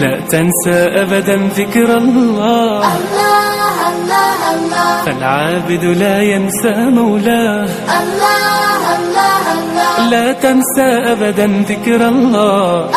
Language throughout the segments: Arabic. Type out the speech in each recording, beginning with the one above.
لا تنسى أبدا ذكر الله الله الله الله فالعابد لا ينسى مولاه الله الله الله لا تنسى أبدا ذكر الله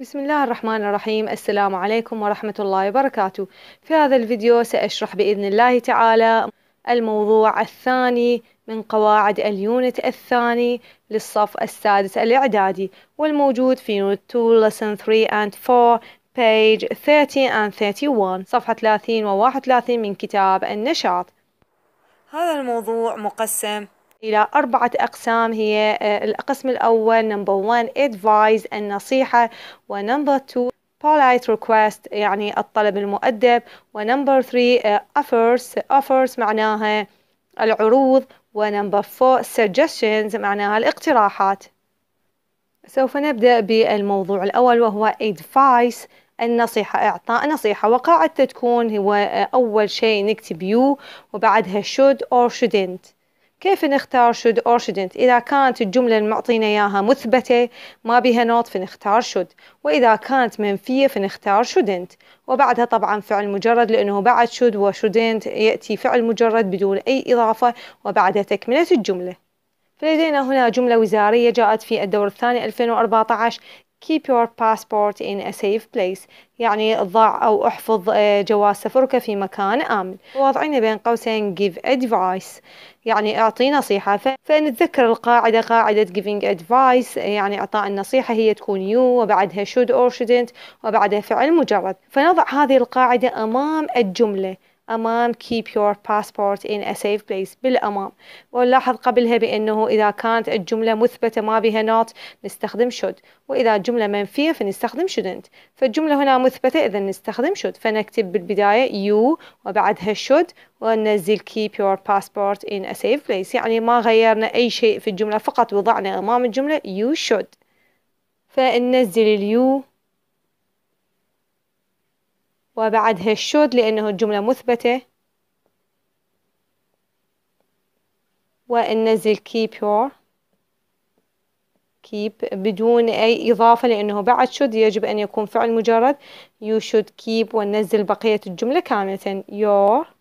بسم الله الرحمن الرحيم السلام عليكم ورحمة الله وبركاته في هذا الفيديو سأشرح بإذن الله تعالى الموضوع الثاني من قواعد اليونت الثاني للصف السادس الإعدادي والموجود في Unit 2 Lesson 3 and 4 page 30 and 31 صفحة 30 و 31 من كتاب النشاط هذا الموضوع مقسم إلى أربعة أقسام هي آه، القسم الأول number one advice النصيحة و number two polite request يعني الطلب المؤدب و number three آه، offers offers معناها العروض و number four suggestions معناها الاقتراحات سوف نبدأ بالموضوع الأول وهو advice النصيحة إعطاء نصيحة وقاعدته تكون هو أول شيء نكتب يو وبعدها should or shouldn't كيف نختار should or shouldn't إذا كانت الجملة المعطينا إياها مثبتة ما بها نوت فنختار should وإذا كانت منفية فنختار shouldn't وبعدها طبعا فعل مجرد لأنه بعد should و shouldn't يأتي فعل مجرد بدون أي إضافة وبعدها تكملة الجملة فلدينا هنا جملة وزارية جاءت في الدور الثاني 2014 keep your passport in a safe place يعني ضع أو احفظ آه، جواز سفرك في مكان آمن واضعين بين قوسين give advice يعني اعطي نصيحة فنتذكر القاعدة قاعدة giving advice يعني اعطاء النصيحة هي تكون you وبعدها should or shouldn't وبعدها فعل مجرد فنضع هذه القاعدة أمام الجملة أمام keep your passport in a safe place بالأمام ونلاحظ قبلها بأنه إذا كانت الجملة مثبتة ما بها not نستخدم should وإذا الجملة منفية فنستخدم shouldn't فالجملة هنا مثبتة إذا نستخدم should فنكتب بالبداية you وبعدها should وننزل keep your passport in a safe place يعني ما غيرنا أي شيء في الجملة فقط وضعنا أمام الجملة you should فننزل you وبعدها should لأنه الجملة مثبتة وننزل keep your keep بدون أي إضافة لأنه بعد should يجب أن يكون فعل مجرد you should keep وننزل بقية الجملة كاملة your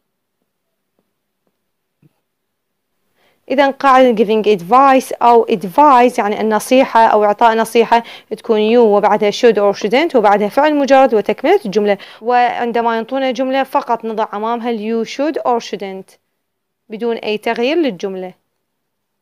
إذا قاعدة giving advice أو advice يعني النصيحة أو إعطاء نصيحة تكون you وبعدها should أو shouldn't وبعدها فعل مجرد وتكملة الجملة وعندما ينطونا جملة فقط نضع أمامها you should أو shouldn't بدون أي تغيير للجملة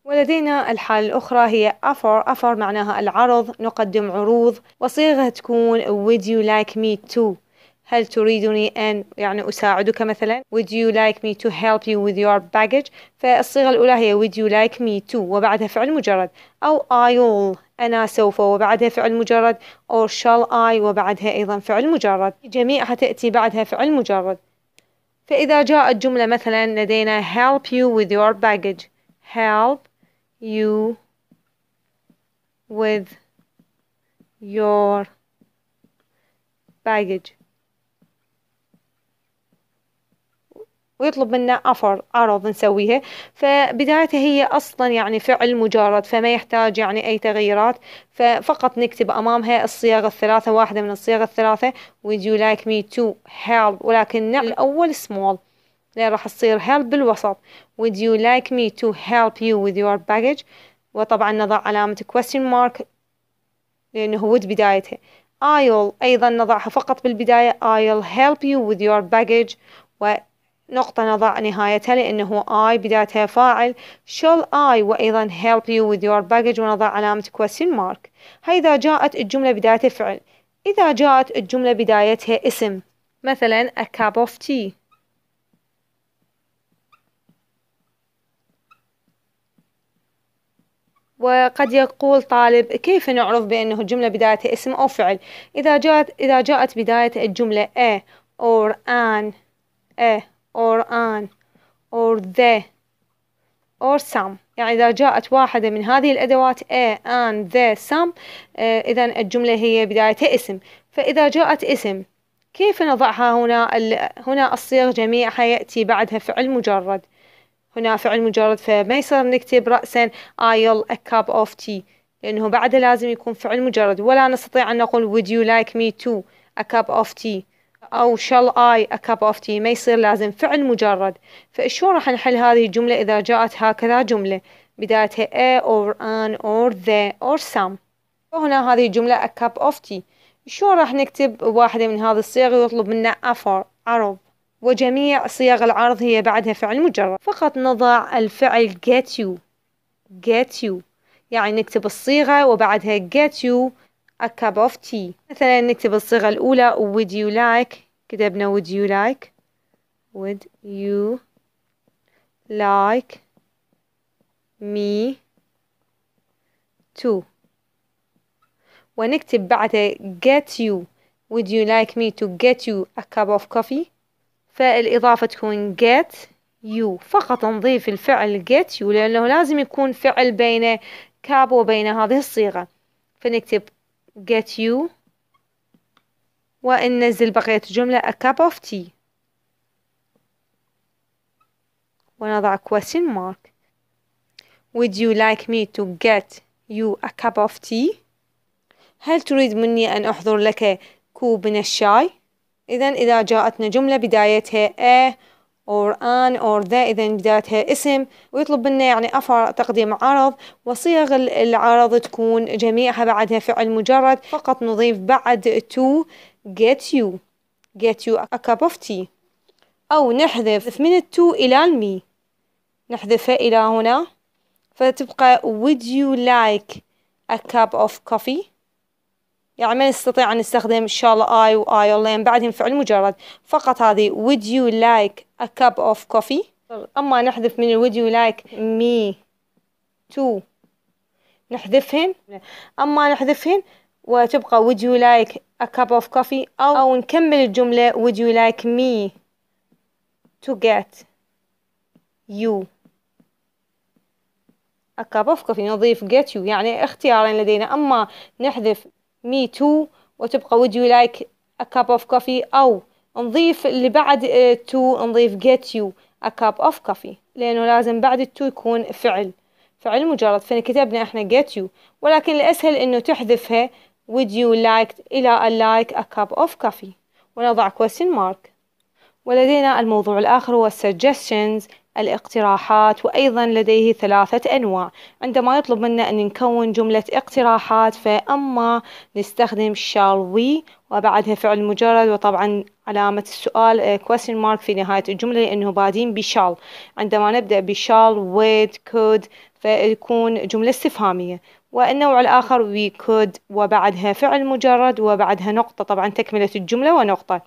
ولدينا الحالة الأخرى هي offer offer معناها العرض نقدم عروض وصيغة تكون would you like me to هل تريدني أن يعني أساعدك مثلا would you like me to help you with your baggage فالصيغة الأولى هي would you like me to وبعدها فعل مجرد أو I'll أنا سوف وبعدها فعل مجرد or shall I وبعدها أيضا فعل مجرد جميعها تأتي بعدها فعل مجرد فإذا جاءت جملة مثلا لدينا help you with your baggage help you with your baggage ويطلب منا أفر عرض نسويها فبدايته هي أصلا يعني فعل مجرد فما يحتاج يعني أي تغييرات ففقط نكتب أمامها الصيغ الثلاثة واحدة من الصيغ الثلاثة would you like me to help ولكن نعم الأول small لأن راح تصير help بالوسط would you like me to help you with your baggage وطبعا نضع علامة question mark لأنه would بدايته I'll أيضا نضعها فقط بالبداية I'll help you with your baggage و نقطة نضع نهايتها لأنه I بدايتها فاعل shall I وأيضا help you with your baggage ونضع علامة question mark هاي إذا جاءت الجملة بدايتها فعل إذا جاءت الجملة بدايتها اسم مثلا a cup of tea وقد يقول طالب كيف نعرف بأنه الجملة بدايتها اسم أو فعل إذا جاءت إذا جاءت بداية الجملة a or an a or an or the or some يعني إذا جاءت واحدة من هذه الأدوات a an the some آه، إذا الجملة هي بدايتها اسم فإذا جاءت اسم كيف نضعها هنا هنا الصيغ جميعها يأتي بعدها فعل مجرد هنا فعل مجرد فما يصير نكتب رأسا I'll a cup of tea لأنه بعدها لازم يكون فعل مجرد ولا نستطيع أن نقول would you like me to a cup of tea أو shall I a cup of tea ما يصير لازم فعل مجرد فشو راح نحل هذه الجملة إذا جاءت هكذا جملة بدايتها a or an or the or some وهنا هذه الجملة a cup of tea شلون راح نكتب واحدة من هذه الصيغ ويطلب منا for عرض وجميع صيغ العرض هي بعدها فعل مجرد فقط نضع الفعل get you get you يعني نكتب الصيغة وبعدها get you a cup of tea مثلا نكتب الصيغة الأولى would you like كتبنا would you like would you like me to ونكتب بعدها get you would you like me to get you a cup of coffee فالإضافة تكون get you فقط نضيف الفعل get you لأنه لازم يكون فعل بين كاب وبين هذه الصيغة فنكتب get you وننزل بقية الجملة a cup of tea ونضع question mark would you like me to get you a cup of tea هل تريد مني أن أحضر لك كوب من الشاي إذا إذا جاءتنا جملة بدايتها a or an or the إذا بدايتها اسم ويطلب منا يعني offer تقديم عرض وصيغ العرض تكون جميعها بعدها فعل مجرد فقط نضيف بعد to get you get you a cup of tea أو نحذف من التو إلى المي نحذفها إلى هنا فتبقى would you like a cup of coffee يعني ما نستطيع أن نستخدم شال I و I لين بعدهم فعل مجرد فقط هذه would you like a cup of coffee أما نحذف من would you like me to نحذفهن أما نحذفهن وتبقى would you like a cup of coffee أو, أو نكمل الجملة would you like me to get you a cup of coffee نضيف get you يعني اختيارين لدينا أما نحذف مي تو وتبقى would you like a cup of coffee أو نضيف اللي بعد uh, to نضيف get you a cup of coffee لأنه لازم بعد التو يكون فعل فعل مجرد فإن كتبنا إحنا get you ولكن الأسهل إنه تحذفها would you like إلى I like a cup of coffee ونضع question mark ولدينا الموضوع الآخر هو suggestions الاقتراحات وأيضا لديه ثلاثة أنواع عندما يطلب منا أن نكون جملة اقتراحات فأما نستخدم shall we وبعدها فعل مجرد وطبعا علامة السؤال آه، question mark في نهاية الجملة لأنه بادين بشال عندما نبدأ بشال with could فيكون جملة استفهامية والنوع الآخر we could وبعدها فعل مجرد وبعدها نقطة طبعا تكملة الجملة ونقطة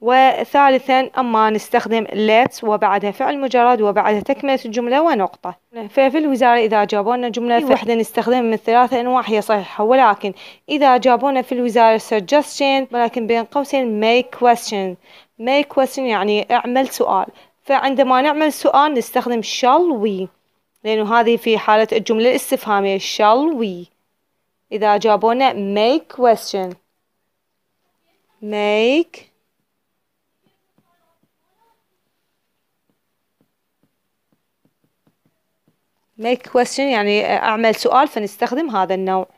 وثالثا أما نستخدم let وبعدها فعل مجرد وبعدها تكملة الجملة ونقطة ففي الوزارة إذا جابونا جملة إيوه. في وحدة نستخدم من ثلاثة أنواع هي صحيحة ولكن إذا جابونا في الوزارة suggestion ولكن بين قوسين make question make question يعني اعمل سؤال فعندما نعمل سؤال نستخدم shall we لأنه هذه في حالة الجملة الاستفهامية shall we إذا جابونا make question make make question يعني أعمل سؤال فنستخدم هذا النوع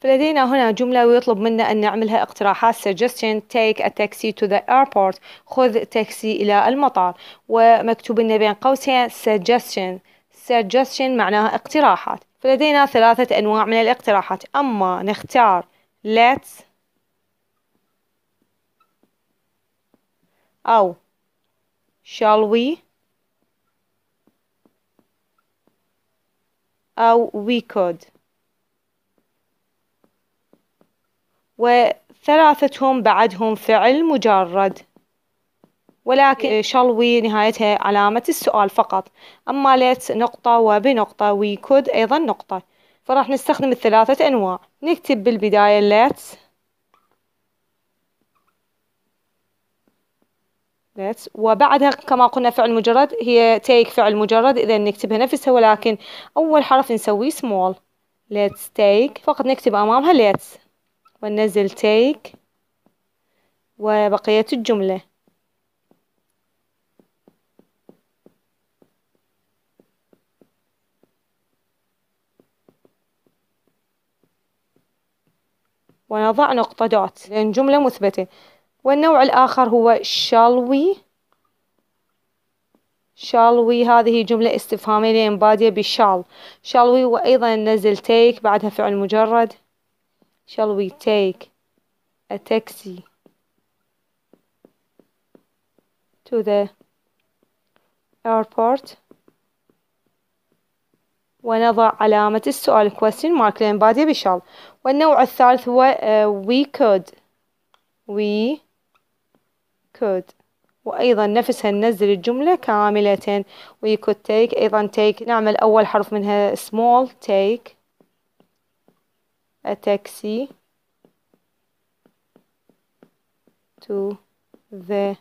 فلدينا هنا جملة ويطلب منا أن نعملها اقتراحات suggestion take a taxi to the airport خذ تاكسي إلى المطار ومكتوب لنا بين قوسين suggestion suggestion معناها اقتراحات فلدينا ثلاثة أنواع من الاقتراحات أما نختار let's أو shall we أو we could وثلاثتهم بعدهم فعل مجرد ولكن shall we نهايتها علامة السؤال فقط أما let نقطة وبنقطة we could أيضا نقطة فراح نستخدم الثلاثة أنواع نكتب بالبداية let's That's. وبعدها كما قلنا فعل مجرد هي take فعل مجرد إذا نكتبها نفسها ولكن أول حرف نسويه small let's take فقط نكتب أمامها let's وننزل take وبقية الجملة ونضع نقطة دوت لأن جملة مثبتة والنوع الآخر هو shall we shall we هذه جملة استفهامية لأن بادية بشال shall we وأيضا ننزل take بعدها فعل مجرد shall we take a taxi to the airport ونضع علامة السؤال question mark لأن بادية بشال والنوع الثالث هو uh, we could we could وأيضا نفسها ننزل الجملة كاملة we could take أيضا take نعمل أول حرف منها small take a taxi to the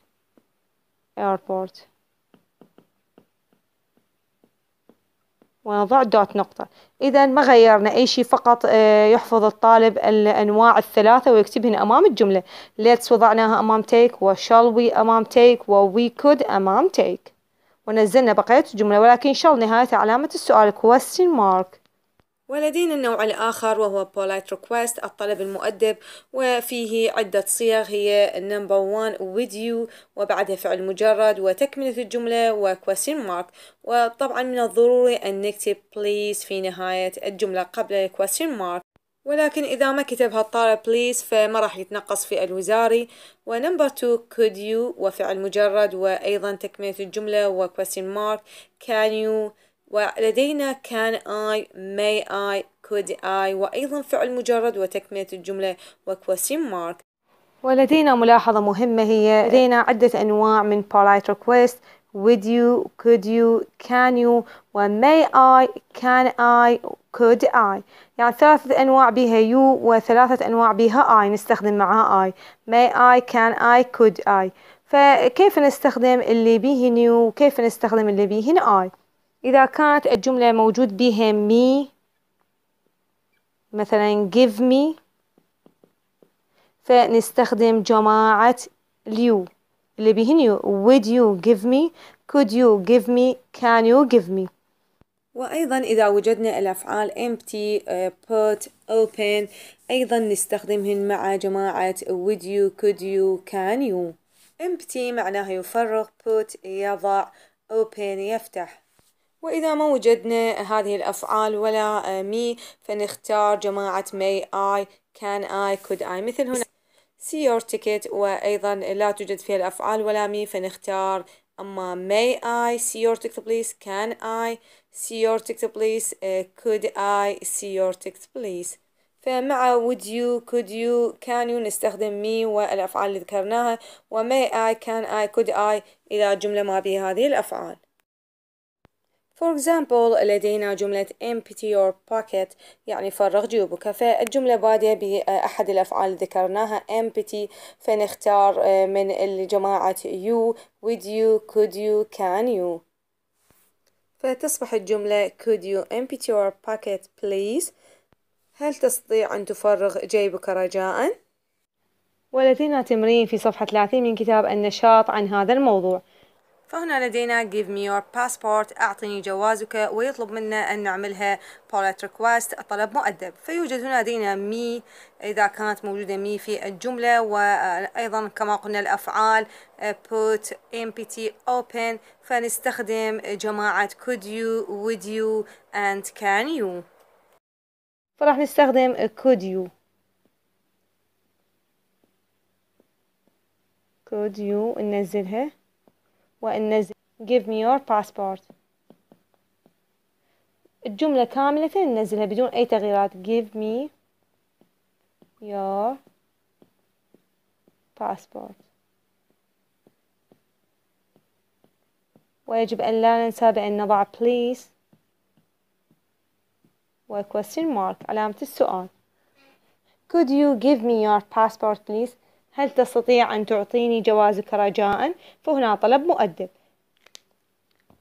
airport ونضع دوت نقطة إذا ما غيرنا أي شيء فقط آه، يحفظ الطالب الأنواع الثلاثة ويكتبهن أمام الجملة let's وضعناها أمام take و shall we أمام take و we could أمام take ونزلنا بقية الجملة ولكن shall نهاية علامة السؤال question mark ولدينا النوع الآخر وهو polite request الطلب المؤدب وفيه عدة صيغ هي number one with you وبعدها فعل مجرد وتكملة الجملة و question mark وطبعا من الضروري أن نكتب please في نهاية الجملة قبل question mark ولكن إذا ما كتبها الطالب بليز فما راح يتنقص في الوزاري و number two could you وفعل مجرد وأيضا تكملة الجملة question مارك can you ولدينا can I, may I, could I وأيضا فعل مجرد وتكملة الجملة وquestion mark ولدينا ملاحظة مهمة هي لدينا عدة أنواع من polite request would you, could you, can you و may I, can I, could I يعني ثلاثة أنواع بها you وثلاثة أنواع بها I نستخدم معها I may I, can I, could I فكيف نستخدم اللي بيه new وكيف نستخدم اللي بيه I إذا كانت الجملة موجود بها me مثلا give me فنستخدم جماعة you اللي بهن you would you give me could you give me can you give me وأيضا إذا وجدنا الأفعال empty, آه، put, open أيضا نستخدمهن مع جماعة would you, could you, can you empty معناها يفرغ put يضع open يفتح وإذا ما وجدنا هذه الأفعال ولا مي فنختار جماعة may I can I could I مثل هنا see your ticket وأيضا لا توجد فيها الأفعال ولا مي فنختار أما may I see your ticket please can I see your ticket please could I see your ticket please فمع would you could you can you نستخدم me والأفعال اللي ذكرناها و may I can I could I إذا جملة ما بها هذه الأفعال For example لدينا جملة empty your pocket يعني فرغ جيوبك فالجملة بادية بأحد الأفعال اللي ذكرناها empty فنختار آه، من الجماعة you with you could you can you فتصبح الجملة could you empty your pocket please هل تستطيع أن تفرغ جيبك رجاء؟ ولدينا تمرين في صفحة 30 من كتاب النشاط عن هذا الموضوع فهنا لدينا give me your passport أعطني جوازك ويطلب منا أن نعملها polite request طلب مؤدب فيوجد هنا لدينا me إذا كانت موجودة me في الجملة وأيضا كما قلنا الأفعال put empty open فنستخدم جماعة could you would you and can you فراح نستخدم could you could you ننزلها والنزل give me your passport الجملة كاملة ننزلها بدون أي تغييرات give me your passport ويجب أن لا ننسى بأن نضع please و question mark علامة السؤال could you give me your passport please هل تستطيع أن تعطيني جوازك رجاء؟ فهنا طلب مؤدب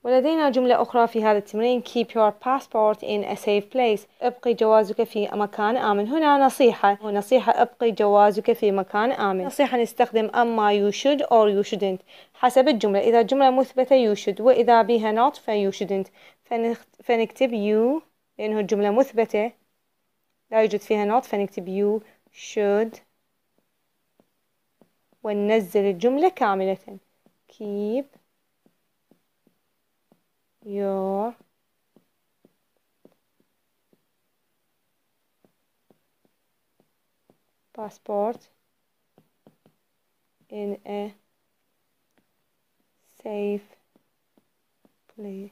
ولدينا جملة أخرى في هذا التمرين Keep your passport in a safe place ابقي جوازك في مكان آمن هنا نصيحة ونصيحة ابقي جوازك في مكان آمن نصيحة نستخدم أما you should or you shouldn't حسب الجملة إذا جملة مثبتة you should وإذا بها not ف you shouldn't فنكتب you لأنه الجملة مثبتة لا يوجد فيها not فنكتب you should وننزل الجملة كاملة keep your passport in a safe place.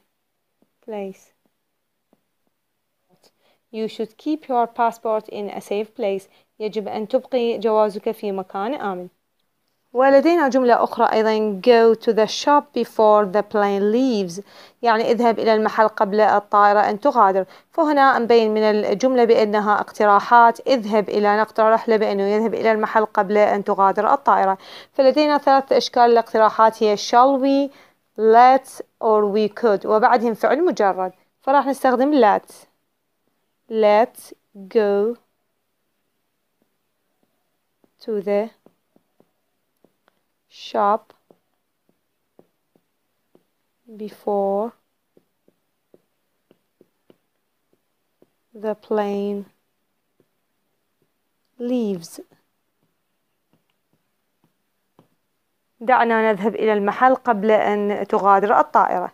You should keep your passport in a safe place. يجب أن تبقي جوازك في مكان آمن. ولدينا جملة أخرى أيضا go to the shop before the plane leaves يعني اذهب إلى المحل قبل الطائرة أن تغادر فهنا نبين من الجملة بأنها اقتراحات اذهب إلى نقطة رحلة بأنه يذهب إلى المحل قبل أن تغادر الطائرة فلدينا ثلاث أشكال الاقتراحات هي shall we let or we could وبعدهم فعل مجرد فراح نستخدم let let go to the shop before the plane leaves دعنا نذهب إلى المحل قبل أن تغادر الطائرة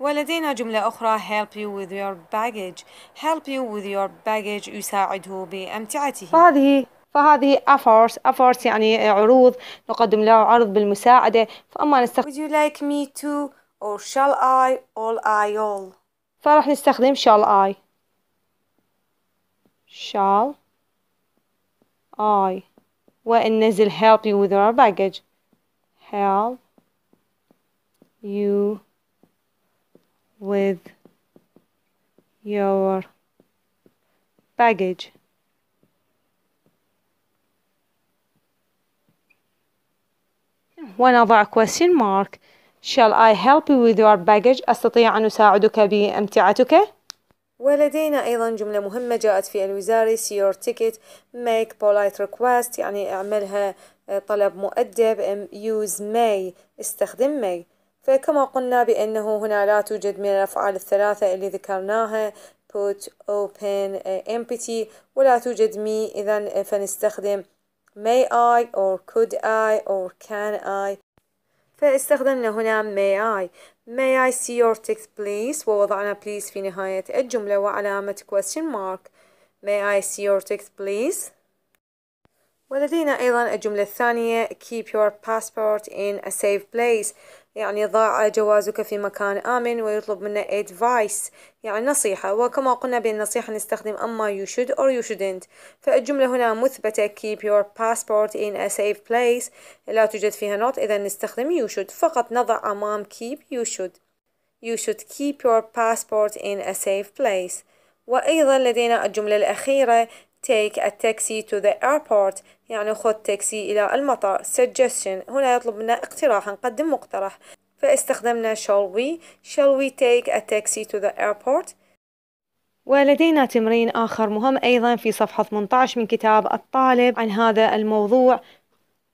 ولدينا جملة أخرى help you with your baggage help you with your baggage يساعده بأمتعته فهذه فهذه offers offers يعني عروض نقدم له عرض بالمساعدة فأما نستخدم Would you like me to or shall I or I all فراح نستخدم shall I shall I وإن نزل help you with your baggage help you with your baggage ونضع question mark Shall I help you with your baggage? أستطيع أن أساعدك بأمتعتك؟ ولدينا أيضا جملة مهمة جاءت في الوزارة see your ticket make polite request يعني اعملها آه، طلب مؤدب use may استخدم may فكما قلنا بأنه هنا لا توجد من الأفعال الثلاثة اللي ذكرناها put open آه، empty ولا توجد me إذا آه، فنستخدم may I or could I or can I فاستخدمنا هنا may I may I see your text please ووضعنا please في نهاية الجملة وعلامة question mark may I see your text please ولدينا أيضا الجملة الثانية keep your passport in a safe place يعني ضاع جوازك في مكان آمن ويطلب منا advice يعني نصيحة وكما قلنا بالنصيحة نستخدم أما you should or you shouldn't فالجملة هنا مثبتة keep your passport in a safe place لا توجد فيها not إذا نستخدم you should فقط نضع أمام keep you should you should keep your passport in a safe place وأيضا لدينا الجملة الأخيرة take a taxi to the airport يعني خذ تاكسي إلى المطار suggestion هنا يطلب منا اقتراحا نقدم مقترح فاستخدمنا shall we shall we take a taxi to the airport ولدينا تمرين آخر مهم أيضا في صفحة 18 من كتاب الطالب عن هذا الموضوع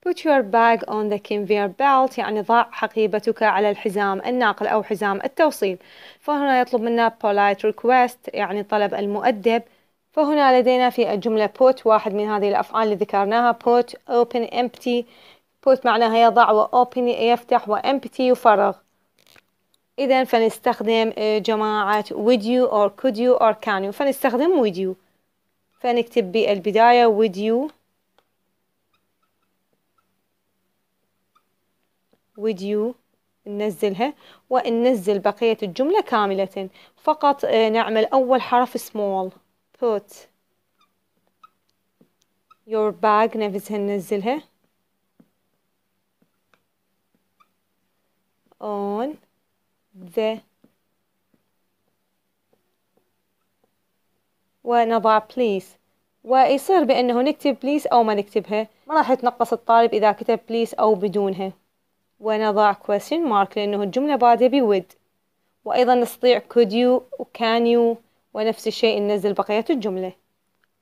Put your bag on the conveyor belt يعني ضع حقيبتك على الحزام الناقل أو حزام التوصيل فهنا يطلب منا polite request يعني طلب المؤدب فهنا لدينا في الجملة put واحد من هذه الأفعال اللي ذكرناها put open empty put معناها يضع و open يفتح و empty يفرغ إذا فنستخدم آه، جماعة would you or could you or can you فنستخدم would you فنكتب بالبداية would you would you ننزلها وننزل بقية الجملة كاملة فقط آه، نعمل أول حرف small put your bag نفسها ننزلها on the ونضع please ويصير بأنه نكتب please أو ما نكتبها ما راح يتنقص الطالب إذا كتب please أو بدونها ونضع question mark لأنه الجملة بادئة بود وأيضا نستطيع could you و can you ونفس الشيء ننزل بقية الجملة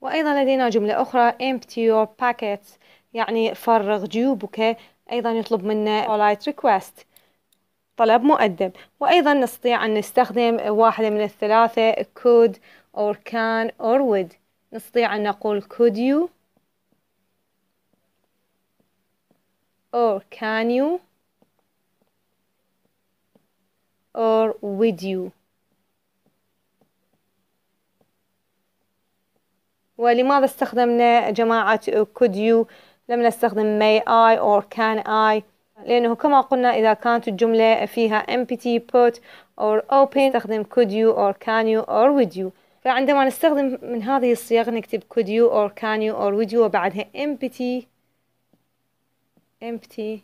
وأيضا لدينا جملة أخرى empty your packets يعني فرغ جيوبك أيضا يطلب منا polite request طلب مؤدب وأيضا نستطيع أن نستخدم واحدة من الثلاثة could or can or would نستطيع أن نقول could you or can you or would you ولماذا استخدمنا جماعة could you لم نستخدم may I or can I لأنه كما قلنا إذا كانت الجملة فيها empty put or open نستخدم could you or can you or would you فعندما نستخدم من هذه الصيغ نكتب could you or can you or would you وبعدها empty empty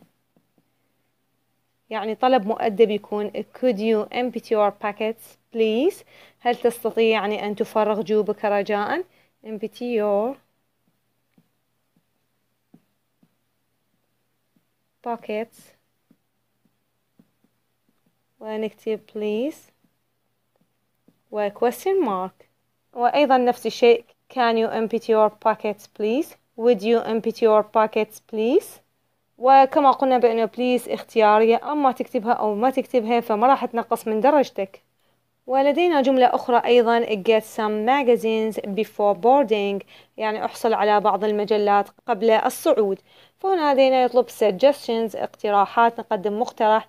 يعني طلب مؤدب يكون could you empty your packets please هل تستطيع يعني أن تفرغ جوبك رجاءً NPTEL باكيتس ونكتب please و question mark وأيضا نفس الشيء can you empty your packets please would you empty your packets please وكما قلنا بأنه please اختيارية أما تكتبها أو ما تكتبها فما راح تنقص من درجتك ولدينا جملة أخرى أيضا get some magazines before boarding يعني أحصل على بعض المجلات قبل الصعود فهنا لدينا يطلب suggestions اقتراحات نقدم مقترح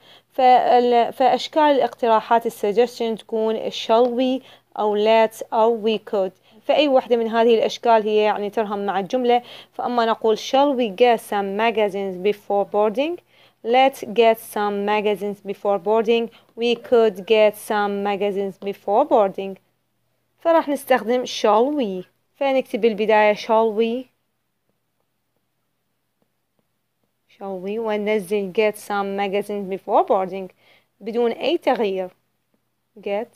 فأشكال الاقتراحات suggestions تكون shall we أو let's أو we could فأي واحدة من هذه الأشكال هي يعني ترهم مع الجملة فأما نقول shall we get some magazines before boarding let's get some magazines before boarding we could get some magazines before boarding فراح نستخدم shall we فنكتب البداية shall we shall we وننزل get some magazines before boarding بدون أي تغيير get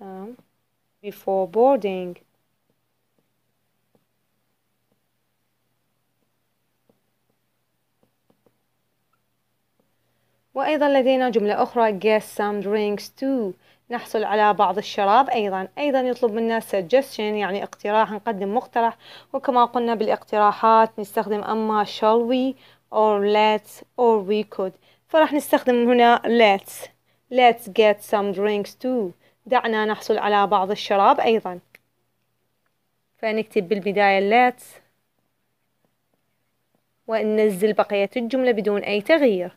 some before boarding وأيضا لدينا جملة أخرى get some drinks too نحصل على بعض الشراب أيضا أيضا يطلب منا suggestion يعني اقتراح نقدم مقترح وكما قلنا بالاقتراحات نستخدم أما shall we or let's or we could فراح نستخدم هنا let's let's get some drinks too دعنا نحصل على بعض الشراب أيضا فنكتب بالبداية let's وننزل بقية الجملة بدون أي تغيير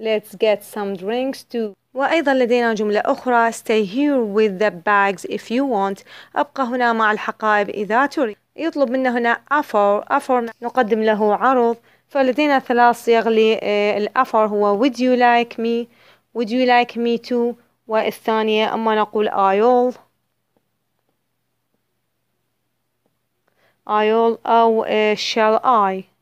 Let's get some drinks too. وأيضا لدينا جملة أخرى Stay here with the bags if you want أبقى هنا مع الحقائب إذا تريد يطلب منا هنا offer offer نقدم له عرض فلدينا ثلاث صيغ للأفر هو would you like me would you like me too والثانية أما نقول I all I all أو shall I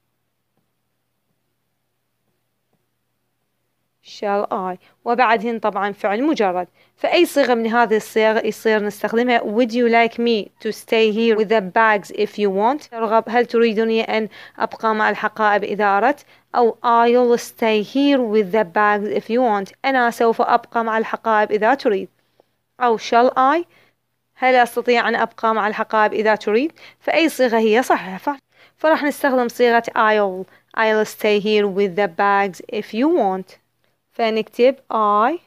shall I وبعدهن طبعا فعل مجرد فأي صيغة من هذه الصيغ يصير نستخدمها would you like me to stay here with the bags if you want ترغب هل تريدني أن أبقى مع الحقائب إذا أردت أو I'll stay here with the bags if you want أنا سوف أبقى مع الحقائب إذا تريد أو shall I هل أستطيع أن أبقى مع الحقائب إذا تريد فأي صيغة هي صحيحة فراح نستخدم صيغة I'll I'll stay here with the bags if you want فنكتب I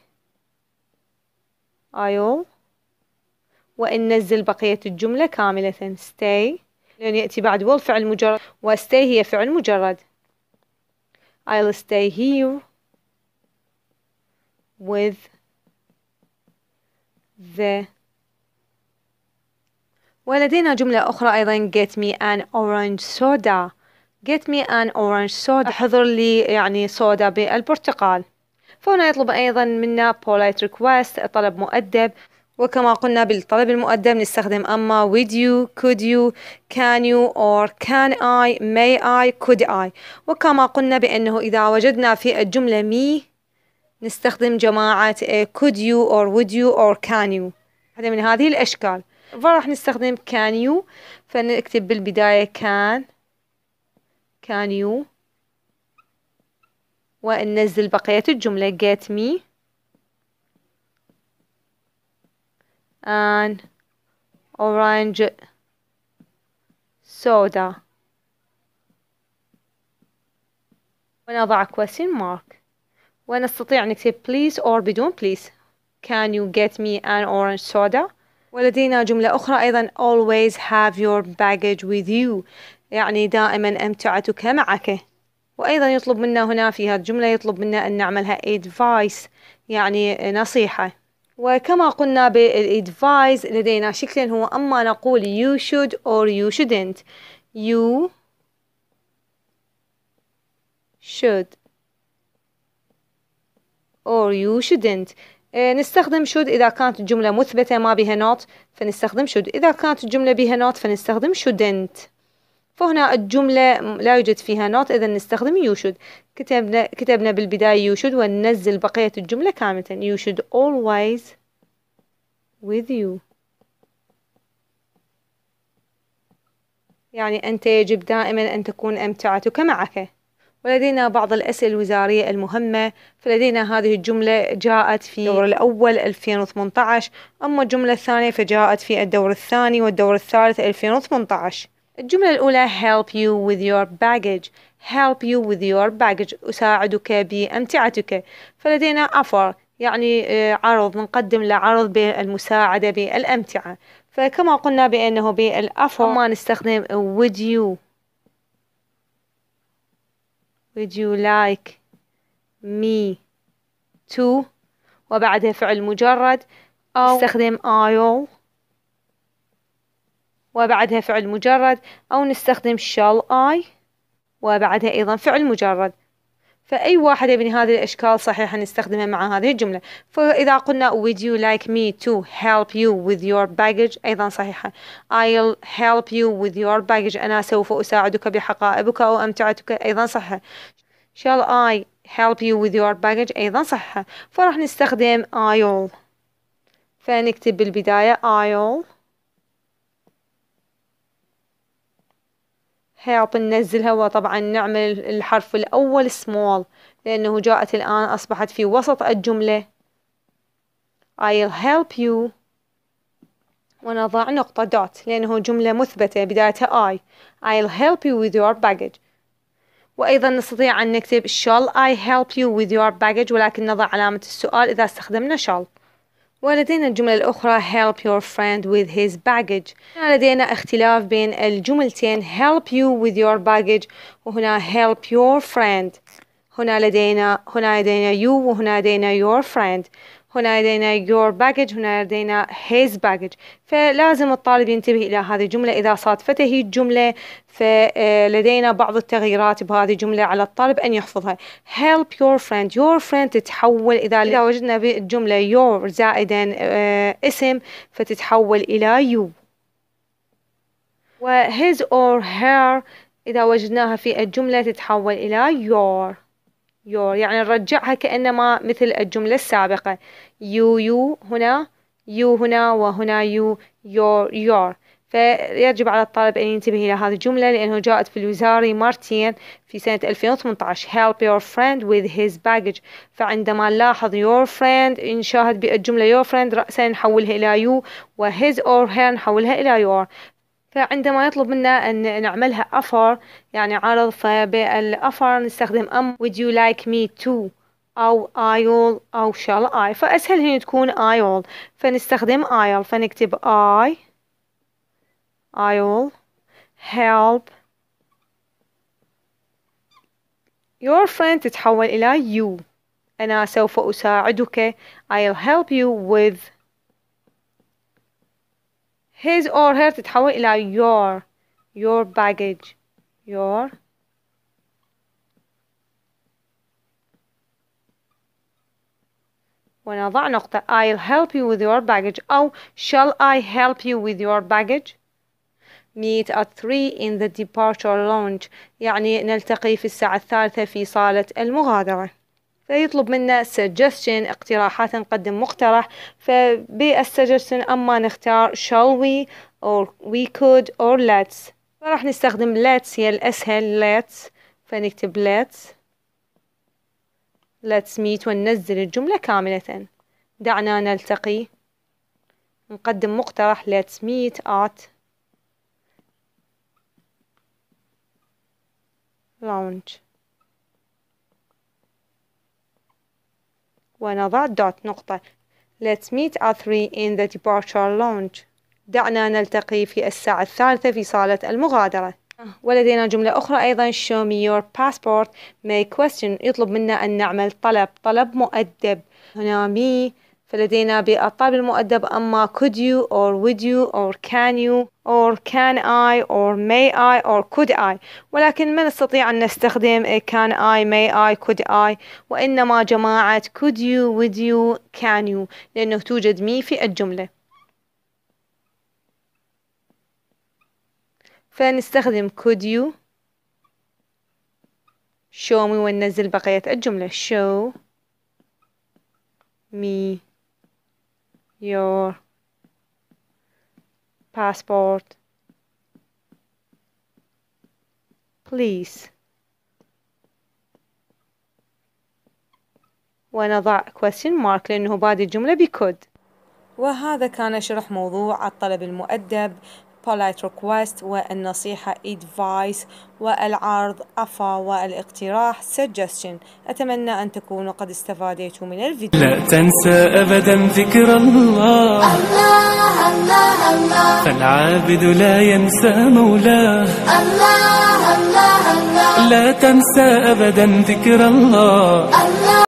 I'll نزل بقية الجملة كاملة stay لأن يأتي بعد will فعل مجرد وstay هي فعل مجرد I'll stay here with the ولدينا جملة أخرى أيضا get me an orange soda get me an orange soda حضر لي يعني صودا بالبرتقال فهنا يطلب أيضا منا polite request طلب مؤدب وكما قلنا بالطلب المؤدب نستخدم أما would you, could you, can you, or can I, may I, could I وكما قلنا بأنه إذا وجدنا في الجملة me نستخدم جماعة could you or would you or can you هذا من هذه الأشكال فراح نستخدم can you فنكتب بالبداية can can you وننزل بقية الجملة get me an orange soda ونضع question mark ونستطيع نكتب please or بدون please can you get me an orange soda ولدينا جملة أخرى أيضا always have your baggage with you يعني دائما أمتعتك معك وأيضا يطلب منا هنا في هذه الجملة يطلب منا أن نعملها advice يعني نصيحة وكما قلنا advice لدينا شكلين هو أما نقول you should or you shouldn't you should or you shouldn't إيه، نستخدم should إذا كانت الجملة مثبتة ما بها not فنستخدم should إذا كانت الجملة بها not فنستخدم shouldn't فهنا الجملة لا يوجد فيها نوت إذا نستخدم you should كتبنا كتبنا بالبداية you should وننزل بقية الجملة كاملة you should always with you يعني أنت يجب دائما أن تكون أمتعتك معك ولدينا بعض الأسئلة الوزارية المهمة فلدينا هذه الجملة جاءت في الدور الأول 2018 أما الجملة الثانية فجاءت في الدور الثاني والدور الثالث 2018 الجملة الأولى help you with your baggage help you with your baggage أساعدك بأمتعتك فلدينا offer يعني آه، عرض نقدم لعرض بالمساعدة بالأمتعة فكما قلنا بأنه بالأفر ما نستخدم would you would you like me to وبعدها فعل مجرد أو نستخدم I'll وبعدها فعل مجرد أو نستخدم shall I وبعدها أيضا فعل مجرد فأي واحدة من هذه الأشكال صحيحة نستخدمها مع هذه الجملة فإذا قلنا would you like me to help you with your baggage أيضا صحيحة I'll help you with your baggage أنا سوف أساعدك بحقائبك أو أمتعتك أيضا صحيحة shall I help you with your baggage أيضا صحيحة فراح نستخدم I'll فنكتب بالبداية I'll حيعطي ننزل هوا طبعا نعمل الحرف الأول small لأنه جاءت الآن أصبحت في وسط الجملة I'll help you ونضع نقطة دوت لأنه جملة مثبتة بدايتها I I'll help you with your baggage وأيضا نستطيع أن نكتب shall I help you with your baggage ولكن نضع علامة السؤال إذا استخدمنا shall ولدينا الجملة الأخرى help your friend with his baggage لدينا اختلاف بين الجملتين help you with your baggage وهنا help your friend هنا لدينا هنا لدينا you وهنا لدينا your friend هنا لدينا your baggage هنا لدينا his baggage فلازم الطالب ينتبه إلى هذه الجملة إذا صادفته الجملة فلدينا بعض التغييرات بهذه الجملة على الطالب أن يحفظها help your friend your friend تتحول إذا إذا وجدنا بالجملة your زائدا آه، اسم فتتحول إلى you و his or her إذا وجدناها في الجملة تتحول إلى your your يعني نرجعها كأنما مثل الجملة السابقة you you هنا you هنا وهنا you your your فيجب على الطالب أن ينتبه إلى هذه الجملة لأنه جاءت في الوزاري مرتين في سنة 2018 help your friend with his baggage فعندما نلاحظ your friend نشاهد بالجملة your friend رأسا نحولها إلى you و his or her نحولها إلى your فعندما يطلب منا أن نعملها offer يعني عرض فبالأفر نستخدم أم would you like me to أو I will أو shall I فأسهل هنا تكون I will فنستخدم I will فنكتب I I will help your friend تتحول إلى you أنا سوف أساعدك I'll help you with his or her تتحول إلى your your baggage your ونضع نقطة I'll help you with your baggage أو oh, shall I help you with your baggage meet at 3 in the departure lounge يعني نلتقي في الساعة الثالثة في صالة المغادرة فيطلب منا suggestion اقتراحات نقدم مقترح فبالسجستشن اما نختار shall we or we could or let's فراح نستخدم let's هي الاسهل let's فنكتب let's let's meet وننزل الجملة كاملة دعنا نلتقي نقدم مقترح let's meet at lounge ونضع دوت نقطة Let's meet at 3 in the departure lounge دعنا نلتقي في الساعة الثالثة في صالة المغادرة ولدينا جملة أخرى أيضا show me your passport may question يطلب منا أن نعمل طلب طلب مؤدب هنا me فلدينا بالطالب المؤدب أما could you or would you or can you or can I or may I or could I ولكن ما نستطيع أن نستخدم can I, may I, could I وإنما جماعة could you, would you, can you لأنه توجد مي في الجملة فنستخدم could you show me وننزل بقية الجملة show me your passport please ونضع question mark لأنه بادي الجملة بكود وهذا كان شرح موضوع الطلب المؤدب polite request والنصيحة advice والعرض أفا والاقتراح suggestion أتمنى أن تكونوا قد استفادتوا من الفيديو لا تنسى أبدا ذكر الله الله الله الله فالعابد لا ينسى مولاه الله الله الله لا تنسى أبدا ذكر الله الله